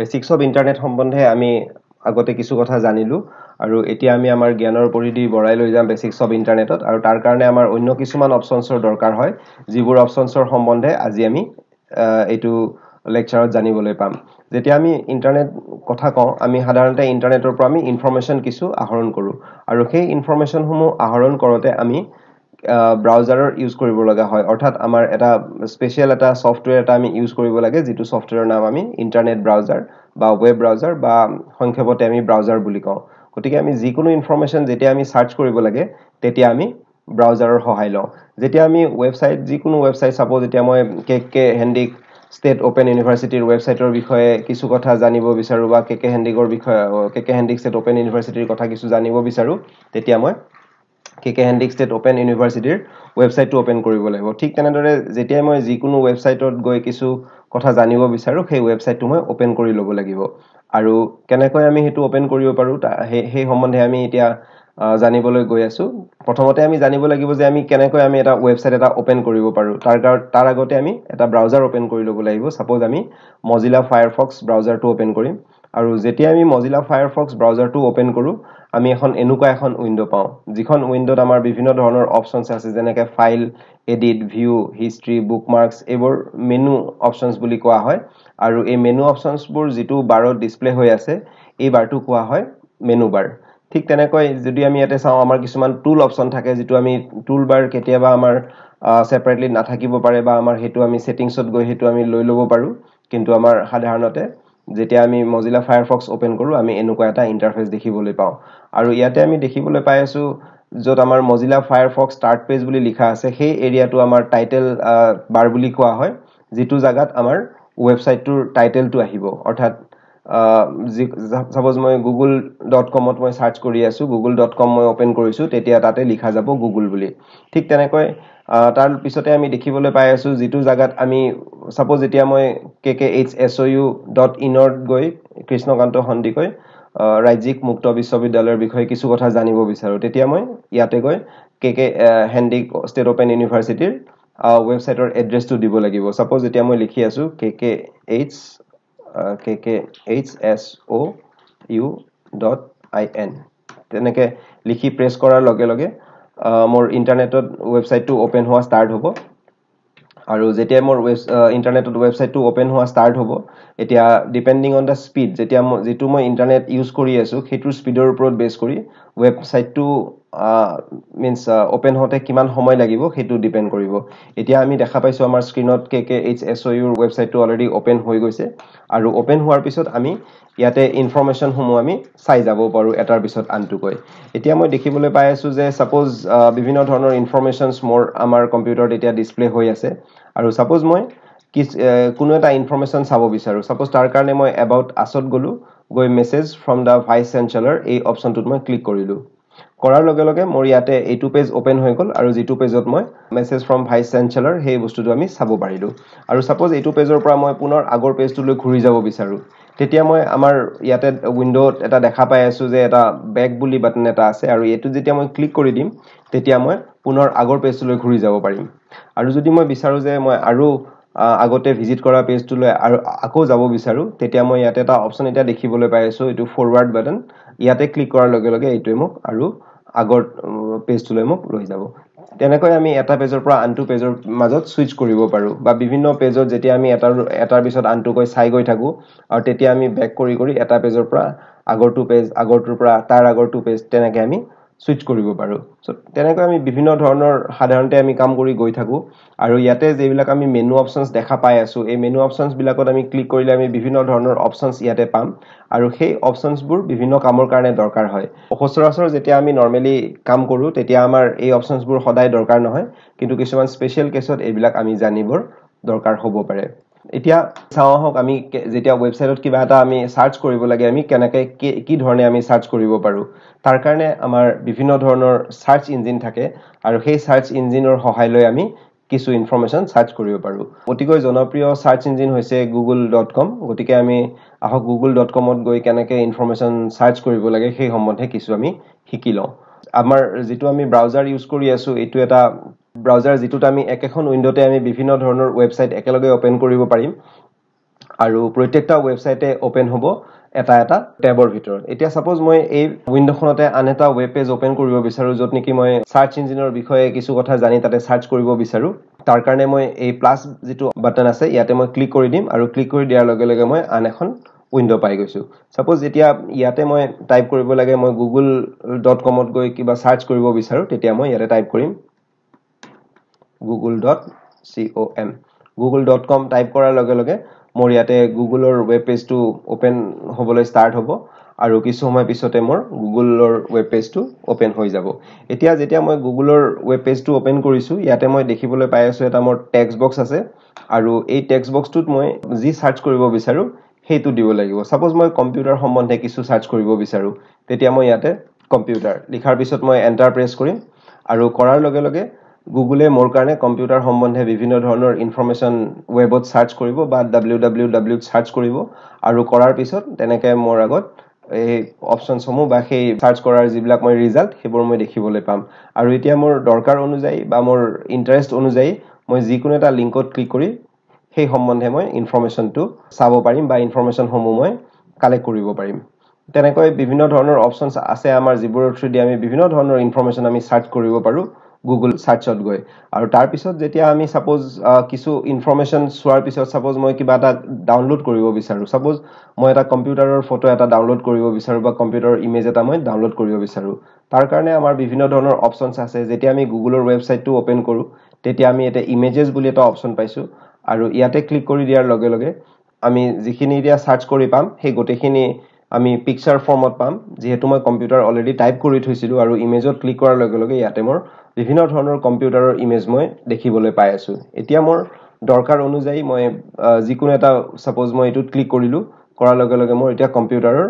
basics of internet সম্বন্ধে আমি আগতে কিছু কথা জানিলোঁ আৰু এতিয়া আমি আমাৰ জ্ঞানৰ পৰিধি বঢ়াই লৈ যাম বেচিক্স অব ইণ্টাৰনেটত আৰু তাৰ কাৰণে আমাৰ অন্য কিছুমান অপশ্যনছৰ দৰকাৰ হয় যিবোৰ অপশ্যনছৰ সম্বন্ধে আজি আমি এইটো লেকচাৰত জানিবলৈ পাম যেতিয়া আমি ইণ্টাৰনেট কথা কওঁ আমি সাধাৰণতে ইণ্টাৰনেটৰ পৰা আমি ইনফৰ্মেশ্যন কিছু আহৰণ কৰোঁ আৰু সেই ইনফৰমেশ্যনসমূহ আহৰণ কৰোঁতে আমি ব্ৰাউজাৰৰ ইউজ কৰিব লগা হয় অৰ্থাৎ আমাৰ এটা স্পেচিয়েল এটা ছফ্টৱেৰ এটা আমি ইউজ কৰিব লাগে যিটো ছফ্টৱেৰৰ নাম আমি ইণ্টাৰনেট ব্ৰাউজাৰ বা ৱেব ব্ৰাউজাৰ বা সংক্ষেপতে আমি ব্ৰাউজাৰ বুলি কওঁ গতিকে আমি যিকোনো ইনফৰ্মেশ্যন যেতিয়া আমি ছাৰ্চ কৰিব লাগে তেতিয়া আমি ব্ৰাউজাৰৰ সহায় লওঁ যেতিয়া আমি ৱেবছাইট যিকোনো ৱেবছাইট চাব যেতিয়া মই K K Handiqui state open ইউনিভাৰ্চিটিৰ ৱেবছাইটৰ বিষয়ে কিছু কথা জানিব বিচাৰোঁ বা কে কে হেণ্ডিকৰ বিষয়ে K K Handiqui state open ইউনিভাৰ্চিটিৰ কথা কিছু জানিব বিচাৰোঁ তেতিয়া মই K K Handiqui state open ইউনিভাৰ্চিটিৰ ৱেবছাইটটো অপেন কৰিব লাগিব ঠিক তেনেদৰে যেতিয়াই মই যিকোনো ৱেবছাইটত গৈ কিছু কথা জানিব বিচাৰোঁ সেই ৱেবছাইটটো মই অপেন কৰি ল'ব লাগিব আৰু কেনেকৈ আমি সেইটো অপেন কৰিব পাৰোঁ সেই সম্বন্ধে আমি এতিয়া জানিবলৈ গৈ আছোঁ প্ৰথমতে আমি জানিব লাগিব যে আমি কেনেকৈ আমি এটা ৱেবছাইট এটা অপেন কৰিব পাৰোঁ তাৰ তাৰ আগতে আমি এটা ব্ৰাউজাৰ অপেন কৰি ল'ব লাগিব ছাপ'জ আমি মজিলা ফায়াৰফক্স ব্ৰাউজাৰটো অপেন কৰিম আৰু যেতিয়া আমি মজিলা ফায়াৰফক্স ব্ৰাউজাৰটো অপেন কৰোঁ আমি এখন এনেকুৱা এখন উইণ্ড' পাওঁ যিখন উইণ্ড'ত আমাৰ বিভিন্ন ধৰণৰ অপশ্যনছ আছে যেনেকৈ file edit view history bookmarks এইবোৰ মেনু অপশ্যনছ বুলি কোৱা হয় আৰু এই মেনু অপশ্যনছবোৰ যিটো বাৰত ডিছপ্লে হৈ আছে এই বাৰটো কোৱা হয় মেনু বাৰ ঠিক তেনেকৈ যদি আমি ইয়াতে চাওঁ আমাৰ কিছুমান টুল অপশ্যন থাকে যিটো আমি টুল বাৰ কেতিয়াবা আমাৰ ছেপাৰেটলি নাথাকিব পাৰে বা আমাৰ সেইটো আমি ছেটিংছত গৈ সেইটো আমি লৈ ল'ব পাৰোঁ কিন্তু আমাৰ সাধাৰণতে যেতিয়া আমি মজিলা ফায়াৰফক্স অপেন কৰোঁ আমি এনেকুৱা এটা ইণ্টাৰফেচ দেখিবলৈ পাওঁ আৰু ইয়াতে আমি দেখিবলৈ পাই আছোঁ য'ত আমাৰ মজিলা ফায়াৰফক্স ষ্টাৰ্ট পেজ বুলি লিখা আছে সেই এৰিয়াটো আমাৰ টাইটেল বাৰ বুলি কোৱা হয় যিটো জেগাত আমাৰ ৱেবছাইটটোৰ টাইটেলটো আহিব অৰ্থাৎ যি চাপ'জ মই গুগল ডট কমত মই চাৰ্চ কৰি আছোঁ গুগল ডট কম মই অ'পেন কৰিছোঁ তেতিয়া তাতে লিখা যাব গুগল বুলি ঠিক তেনেকৈ তাৰপিছতে আমি দেখিবলৈ পাই আছোঁ যিটো জেগাত আমি চাপ'জ এতিয়া মই K K H S O' U dot ইনত গৈ কৃষ্ণকান্ত সন্দিকৈ ৰাজ্যিক মুক্ত বিশ্ববিদ্যালয়ৰ বিষয়ে কিছু কথা জানিব বিচাৰোঁ তেতিয়া মই ইয়াতে গৈ K K Handiqui state open ইউনিভাৰ্চিটিৰ ৱেবছাইটৰ এড্ৰেছটো দিব লাগিব চাপ'জ এতিয়া মই লিখি আছোঁ K K H K K H S O' U dot I N তেনেকৈ লিখি প্ৰেছ কৰাৰ লগে লগে মোৰ ইণ্টাৰনেটত ৱেবছাইটটো অ'পেন হোৱা ষ্টাৰ্ট হ'ব আৰু যেতিয়া মোৰ ৱেব ইণ্টাৰনেটত ৱেবছাইটটো অ'পেন হোৱা ষ্টাৰ্ট হ'ব এতিয়া ডিপেণ্ডিং অন দ্য স্পীড যেতিয়া মই যিটো মই ইণ্টাৰনেট ইউজ কৰি আছোঁ সেইটো স্পীডৰ ওপৰত বেছ কৰি ৱেবছাইটটো মিনছ অপেন হওঁতে কিমান সময় লাগিব সেইটো ডিপেণ্ড কৰিব এতিয়া আমি দেখা পাইছোঁ আমাৰ স্ক্ৰীণত কে কে এইচ এছ অ' ইউৰ ৱেবছাইটটো অলৰেডি অপেন হৈ গৈছে আৰু অপেন হোৱাৰ পিছত আমি ইয়াতে ইনফৰ্মেশ্যনসমূহ আমি চাই যাব পাৰোঁ এটাৰ পিছত আনটোকৈ এতিয়া মই দেখিবলৈ পাই আছোঁ যে ছাপ'জ বিভিন্ন ধৰণৰ ইনফৰ্মেশ্যনছ মোৰ আমাৰ কম্পিউটাৰত এতিয়া ডিছপ্লে হৈ আছে আৰু ছাপ'জ মই কি কোনো এটা ইনফৰ্মেশ্যন চাব বিচাৰোঁ ছাপ'জ তাৰ কাৰণে মই এবাউট আছত গ'লোঁ গৈ message from the vice chancellor এই অপশ্যনটোত মই ক্লিক কৰিলোঁ কৰাৰ লগে লগে মোৰ ইয়াতে এইটো পেজ অপেন হৈ গ'ল আৰু যিটো পেজত মই মেছেজ ফ্ৰম ভাইচ চেঞ্চেলৰ সেই বস্তুটো আমি চাব পাৰিলোঁ আৰু ছাপ'জ এইটো পেজৰ পৰা মই পুনৰ আগৰ পেজটোলৈ ঘূৰি যাব বিচাৰোঁ তেতিয়া মই আমাৰ ইয়াতে উইণ্ড'ত এটা দেখা পাই আছোঁ যে এটা বেক বুলি বাটন এটা আছে আৰু এইটো যেতিয়া মই ক্লিক কৰি দিম তেতিয়া মই পুনৰ আগৰ পেজটোলৈ ঘূৰি যাব পাৰিম আৰু যদি মই বিচাৰোঁ যে মই আৰু আগতে ভিজিট কৰা পেজটোলৈ আৰু আকৌ যাব বিচাৰোঁ তেতিয়া মই ইয়াতে এটা অপশ্যন এতিয়া দেখিবলৈ পাই আছোঁ এইটো ফৰৱাৰ্ড বাটন ইয়াতে ক্লিক কৰাৰ লগে লগে এইটোৱে মোক আৰু আগৰ পেজটোলৈ মোক ৰৈ যাব তেনেকৈ আমি এটা পেজৰ পৰা আনটো পেজৰ মাজত ছুইচ কৰিব পাৰোঁ বা বিভিন্ন পেজত যেতিয়া আমি এটা এটাৰ পিছত আনটো কৈ চাই গৈ থাকোঁ আৰু তেতিয়া আমি বেক কৰি কৰি এটা পেজৰ পৰা আগৰটো পেজ আগৰটোৰ পৰা তাৰ আগৰটো পেজ তেনেকৈ আমি চুইচ কৰিব পাৰোঁ চ' তেনেকৈ আমি বিভিন্ন ধৰণৰ সাধাৰণতে আমি কাম কৰি গৈ থাকোঁ আৰু ইয়াতে যিবিলাক আমি মেনু অপশ্যনছ দেখা পাই আছোঁ এই মেনু অপশ্যনছবিলাকত আমি ক্লিক কৰিলে আমি বিভিন্ন ধৰণৰ অপশ্যনছ ইয়াতে পাম আৰু সেই অপশ্যনছবোৰ বিভিন্ন কামৰ কাৰণে দৰকাৰ হয় সচৰাচৰ যেতিয়া আমি নৰ্মেলি কাম কৰোঁ তেতিয়া আমাৰ এই অপশ্যনছবোৰ সদায় দৰকাৰ নহয় কিন্তু কিছুমান স্পেচিয়েল কেছত এইবিলাক আমি জানিবৰ দৰকাৰ হ'ব পাৰে এতিয়া চাওঁ আহক আমি যেতিয়া ৱেবছাইটত কিবা এটা আমি চাৰ্চ কৰিব লাগে আমি কেনেকৈ কি ধৰণে আমি চাৰ্চ কৰিব পাৰোঁ তাৰ কাৰণে আমাৰ বিভিন্ন ধৰণৰ চাৰ্চ ইঞ্জিন থাকে আৰু সেই চাৰ্চ ইঞ্জিনৰ সহায় লৈ আমি কিছু ইনফৰ্মেশ্যন চাৰ্চ কৰিব পাৰোঁ অতিকৈ জনপ্ৰিয় চাৰ্চ ইঞ্জিন হৈছে গুগল ডট কম গতিকে আমি আহক গুগল ডট কমত গৈ কেনেকৈ ইনফৰ্মেশ্যন চাৰ্চ কৰিব লাগে সেই সম্বন্ধে কিছু আমি শিকি লওঁ আমাৰ যিটো আমি ব্ৰাউজাৰ ইউজ কৰি আছোঁ এইটো এটা ব্ৰাউজাৰ যিটোত আমি একেখন উইণ্ডতে আমি বিভিন্ন ধৰণৰ ৱেবছাইট একেলগে অ'পেন কৰিব পাৰিম আৰু প্ৰত্যেকটা ৱেবছাইটে অ'পেন হ'ব এটা এটা টেবৰ ভিতৰত এতিয়া ছাপ'জ মই এই উইণ্ডখনতে আন এটা ৱেব পেজ অ'পেন কৰিব বিচাৰোঁ য'ত নেকি মই ছাৰ্চ ইঞ্জিনৰ বিষয়ে কিছু কথা জানি তাতে ছাৰ্চ কৰিব বিচাৰোঁ তাৰ কাৰণে মই এই প্লাছ যিটো বাটন আছে ইয়াতে মই ক্লিক কৰি দিম আৰু ক্লিক কৰি দিয়াৰ লগে লগে মই আন এখন উইণ্ড' পাই গৈছোঁ ছাপ'জ যেতিয়া ইয়াতে মই টাইপ কৰিব লাগে মই গুগল ডট কমত গৈ কিবা ছাৰ্চ কৰিব বিচাৰোঁ তেতিয়া মই ইয়াতে টাইপ কৰিম Google dot C O' M Google dot com type কৰাৰ লগে লগে মোৰ ইয়াতে গুগলৰ ৱেব পেজটো অ'পেন হ'বলৈ ষ্টাৰ্ট হ'ব আৰু কিছু সময় পিছতে মোৰ গুগলৰ ৱেব পেজটো অ'পেন হৈ যাব এতিয়া যেতিয়া মই গুগলৰ ৱেব পেজটো অ'পেন কৰিছোঁ ইয়াতে মই দেখিবলৈ পাই আছোঁ এটা মোৰ টেক্সট বক্স আছে আৰু এই টেক্স বক্সটোত মই যি ছাৰ্চ কৰিব বিচাৰোঁ সেইটো দিব লাগিব ছাপ'জ মই কম্পিউটাৰ সম্বন্ধে কিছু চাৰ্চ কৰিব বিচাৰোঁ তেতিয়া মই ইয়াতে কম্পিউটাৰ লিখাৰ পিছত মই এণ্টাৰ প্ৰেছ কৰিম আৰু কৰাৰ লগে লগে গুগলে মোৰ কাৰণে কম্পিউটাৰ সম্বন্ধে বিভিন্ন ধৰণৰ ইনফৰ্মেশ্যন ৱেবত চাৰ্চ কৰিব বা ডাব্লিউ ডাব্লিউ ডাব্লিউত চাৰ্চ কৰিব আৰু কৰাৰ পিছত তেনেকৈ মোৰ আগত এই অপশ্যনসমূহ বা সেই চাৰ্চ কৰাৰ যিবিলাক মই ৰিজাল্ট সেইবোৰ মই দেখিবলৈ পাম আৰু এতিয়া মোৰ দৰকাৰ অনুযায়ী বা মোৰ ইণ্টাৰেষ্ট অনুযায়ী মই যিকোনো এটা লিংকত ক্লিক কৰি সেই সম্বন্ধে মই ইনফৰ্মেশ্যনটো চাব পাৰিম বা ইনফৰ্মেশ্যনসমূহ মই কালেক্ট কৰিব পাৰিম তেনেকৈ বিভিন্ন ধৰণৰ অপশ্যনছ আছে আমাৰ যিবোৰৰ থ্ৰুদি আমি বিভিন্ন ধৰণৰ ইনফৰ্মেশ্যন আমি চাৰ্চ কৰিব পাৰোঁ গুগল চাৰ্চত গৈ আৰু তাৰপিছত যেতিয়া আমি চাপ'জ কিছু ইনফৰ্মেশ্যন চোৱাৰ পিছত চাপ'জ মই কিবা এটা ডাউনলোড কৰিব বিচাৰোঁ চাপ'জ মই এটা কম্পিউটাৰৰ ফটো এটা ডাউনলোড কৰিব বিচাৰোঁ বা কম্পিউটাৰৰ ইমেজ এটা মই ডাউনলোড কৰিব বিচাৰোঁ তাৰ কাৰণে আমাৰ বিভিন্ন ধৰণৰ অপশ্যনছ আছে যেতিয়া আমি গুগলৰ ৱেবছাইটটো অ'পেন কৰোঁ তেতিয়া আমি এতিয়া ইমেজেছ বুলি এটা অপশ্যন পাইছোঁ আৰু ইয়াতে ক্লিক কৰি দিয়াৰ লগে লগে আমি যিখিনি এতিয়া চাৰ্চ কৰি পাম সেই গোটেইখিনি আমি পিকচাৰ ফৰ্মত পাম যিহেতু মই কম্পিউটাৰ অলৰেডি টাইপ কৰি থৈছিলোঁ আৰু ইমেজত ক্লিক কৰাৰ লগে লগে ইয়াতে মোৰ বিভিন্ন ধৰণৰ কম্পিউটাৰৰ ইমেজ মই দেখিবলৈ পাই আছোঁ এতিয়া মোৰ দৰকাৰ অনুযায়ী মই যিকোনো এটা ছাপ'জ মই এইটোত ক্লিক কৰিলোঁ কৰাৰ লগে লগে মোৰ এতিয়া কম্পিউটাৰৰ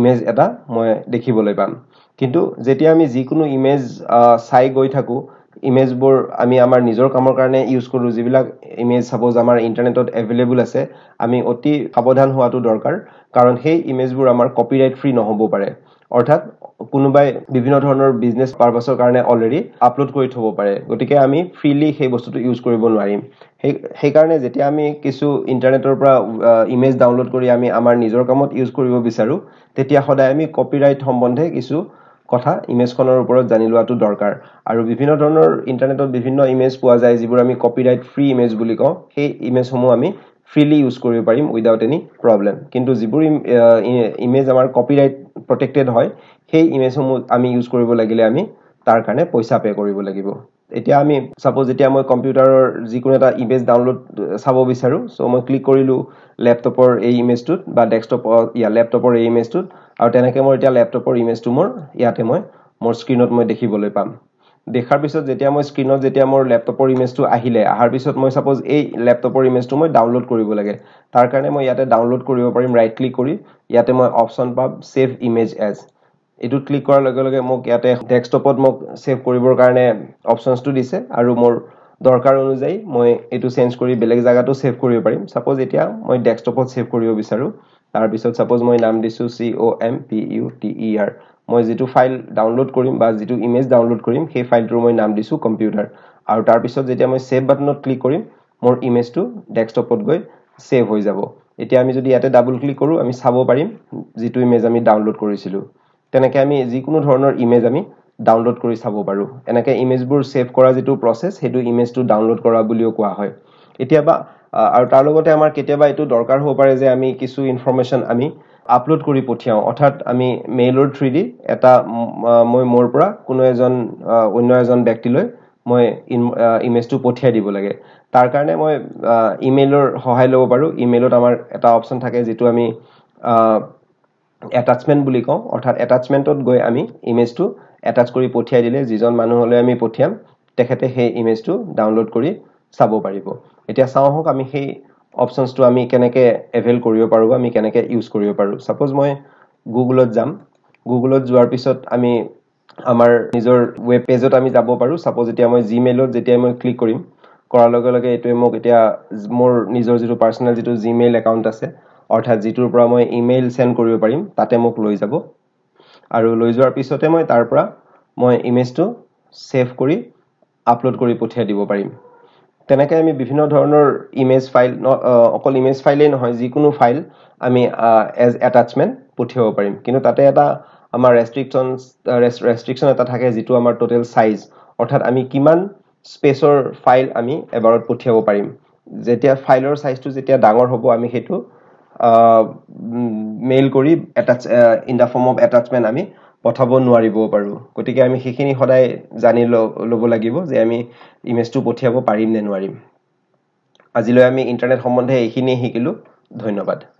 ইমেজ এটা মই দেখিবলৈ পাম কিন্তু যেতিয়া আমি যিকোনো ইমেজ চাই গৈ থাকোঁ ইমেজবোৰ আমি আমাৰ নিজৰ কামৰ কাৰণে ইউজ কৰোঁ যিবিলাক ইমেজ চাপ'জ আমাৰ ইণ্টাৰনেটত এভেইলেবল আছে আমি অতি সাৱধান হোৱাটো দৰকাৰ কাৰণ সেই ইমেজবোৰ আমাৰ কপিৰাইট ফ্ৰী নহ'ব পাৰে অৰ্থাৎ কোনোবাই বিভিন্ন ধৰণৰ বিজনেছ পাৰ্পাছৰ কাৰণে অলৰেডি আপলোড কৰি থ'ব পাৰে গতিকে আমি ফ্ৰীলি সেই বস্তুটো ইউজ কৰিব নোৱাৰিম সেই সেইকাৰণে যেতিয়া আমি কিছু ইণ্টাৰনেটৰ পৰা ইমেজ ডাউনলোড কৰি আমি আমাৰ নিজৰ কামত ইউজ কৰিব বিচাৰোঁ তেতিয়া সদায় আমি কপিৰাইট সম্বন্ধে কিছু কথা ইমেজখনৰ ওপৰত জানি লোৱাটো দৰকাৰ আৰু বিভিন্ন ধৰণৰ ইণ্টাৰনেটত বিভিন্ন ইমেজ পোৱা যায় যিবোৰ আমি কপিৰাইট ফ্ৰী ইমেজ বুলি কওঁ সেই ইমেজসমূহ আমি ফ্ৰীলি ইউজ কৰিব পাৰিম উইদাউট এনি প্ৰব্লেম কিন্তু যিবোৰ ইমেজ আমাৰ কপিৰাইট প্ৰটেক্টেড হয় সেই ইমেজসমূহ আমি ইউজ কৰিব লাগিলে আমি তাৰ কাৰণে পইচা পে' কৰিব লাগিব এতিয়া আমি চাপ'জ এতিয়া মই কম্পিউটাৰৰ যিকোনো এটা ইমেজ ডাউনলোড চাব বিচাৰোঁ চ' মই ক্লিক কৰিলোঁ লেপটপৰ এই ইমেজটোত বা ডেস্কটপৰ ইয়াৰ লেপটপৰ এই ইমেজটোত আৰু তেনেকৈ মোৰ এতিয়া লেপটপৰ ইমেজটো মোৰ ইয়াতে মই মোৰ স্ক্ৰীণত মই দেখিবলৈ পাম দেখাৰ পিছত যেতিয়া মই স্ক্ৰীণত যেতিয়া মোৰ লেপটপৰ ইমেজটো আহিলে অহাৰ পিছত মই চাপ'জ এই লেপটপৰ ইমেজটো মই ডাউনলোড কৰিব লাগে তাৰ কাৰণে মই ইয়াতে ডাউনলোড কৰিব পাৰিম ৰাইট ক্লিক কৰি ইয়াতে মই অপশ্যন পাম ছেভ ইমেজ এজ এইটো ক্লিক কৰাৰ লগে লগে মোক ইয়াতে ডেস্কটপত মোক ছেভ কৰিবৰ কাৰণে অপশ্যনছটো দিছে আৰু মোৰ দৰকাৰ অনুযায়ী মই এইটো চেঞ্জ কৰি বেলেগ জেগাটো ছেভ কৰিব পাৰিম ছাপ'জ এতিয়া মই ডেস্কটপত ছেভ কৰিব বিচাৰোঁ তাৰপিছত ছাপ'জ মই নাম দিছোঁ C O' M P U T E R মই যিটো ফাইল ডাউনলোড কৰিম বা যিটো ইমেজ ডাউনলোড কৰিম সেই ফাইলটোৰ মই নাম দিছোঁ কম্পিউটাৰ আৰু তাৰপিছত যেতিয়া মই ছেভ বাটনত ক্লিক কৰিম মোৰ ইমেজটো ডেস্কটপত গৈ ছেভ হৈ যাব এতিয়া আমি যদি ইয়াতে ডাবল ক্লিক কৰোঁ আমি চাব পাৰিম যিটো ইমেজ আমি ডাউনলোড কৰিছিলোঁ তেনেকৈ আমি যিকোনো ধৰণৰ ইমেজ আমি ডাউনলোড কৰি চাব পাৰোঁ এনেকৈ ইমেজবোৰ ছেভ কৰা যিটো প্ৰচেছ সেইটো ইমেজটো ডাউনলোড কৰা বুলিও কোৱা হয় কেতিয়াবা আৰু তাৰ লগতে আমাৰ কেতিয়াবা এইটো দৰকাৰ হ'ব পাৰে যে আমি কিছু ইনফৰ্মেশ্যন আমি আপলোড কৰি পঠিয়াওঁ অৰ্থাৎ আমি মেইলৰ থ্ৰু এটা মই মোৰ পৰা কোনো এজন অন্য এজন ব্যক্তিলৈ মই ইমেজটো পঠিয়াই দিব লাগে তাৰ কাৰণে মই ইমেইলৰ সহায় ল'ব পাৰোঁ ইমেইলত আমাৰ এটা অপশ্যন থাকে যিটো আমি এটাচমেণ্ট বুলি কওঁ অৰ্থাৎ এটাচমেণ্টত গৈ আমি ইমেজটো এটাচ কৰি পঠিয়াই দিলে যিজন মানুহলৈ আমি পঠিয়াম তেখেতে সেই ইমেজটো ডাউনলোড কৰি চাব পাৰিব এতিয়া চাওঁ হওক আমি সেই অপশ্যনছটো আমি কেনেকৈ এভেইল কৰিব পাৰোঁ আমি কেনেকৈ ইউজ কৰিব পাৰোঁ ছাপ'জ মই গুগলত যাম গুগলত যোৱাৰ পিছত আমি আমাৰ নিজৰ ৱেব পেজত আমি যাব পাৰোঁ ছাপ'জ এতিয়া মই জিমেইলত যেতিয়া মই ক্লিক কৰিম কৰাৰ লগে লগে এইটোৱে মোক এতিয়া মোৰ নিজৰ যিটো পাৰ্চনেল যিটো জিমেইল একাউণ্ট আছে অৰ্থাৎ যিটোৰ পৰা মই ইমেইল চেণ্ড কৰিব পাৰিম তাতে মোক লৈ যাব আৰু লৈ যোৱাৰ পিছতে মই তাৰ পৰা মই ইমেজটো ছেভ কৰি আপলোড কৰি পঠিয়াই দিব পাৰিম তেনেকৈ আমি বিভিন্ন ধৰণৰ ইমেজ ফাইল অকল ইমেজ ফাইলেই নহয় যিকোনো ফাইল আমি এজ এটাচমেণ্ট পঠিয়াব পাৰিম কিন্তু তাতে এটা আমাৰ ৰেষ্ট্ৰিকশ্যন ৰেষ্ট্ৰিকশ্যন এটা থাকে যিটো আমাৰ ট'টেল চাইজ অৰ্থাৎ আমি কিমান স্পেচৰ ফাইল আমি এবাৰত পঠিয়াব পাৰিম যেতিয়া ফাইলৰ চাইজটো যেতিয়া ডাঙৰ হ'ব আমি সেইটো মেইল কৰি attach in the form of attachment আমি পঠাব নোৱাৰিবও পাৰোঁ গতিকে আমি সেইখিনি সদায় জানি ল'ব লাগিব যে আমি ইমেজটো পঠিয়াব পাৰিম নে নোৱাৰিম আজিলৈ আমি ইণ্টাৰনেট সম্বন্ধে এইখিনিয়ে শিকিলোঁ ধন্যবাদ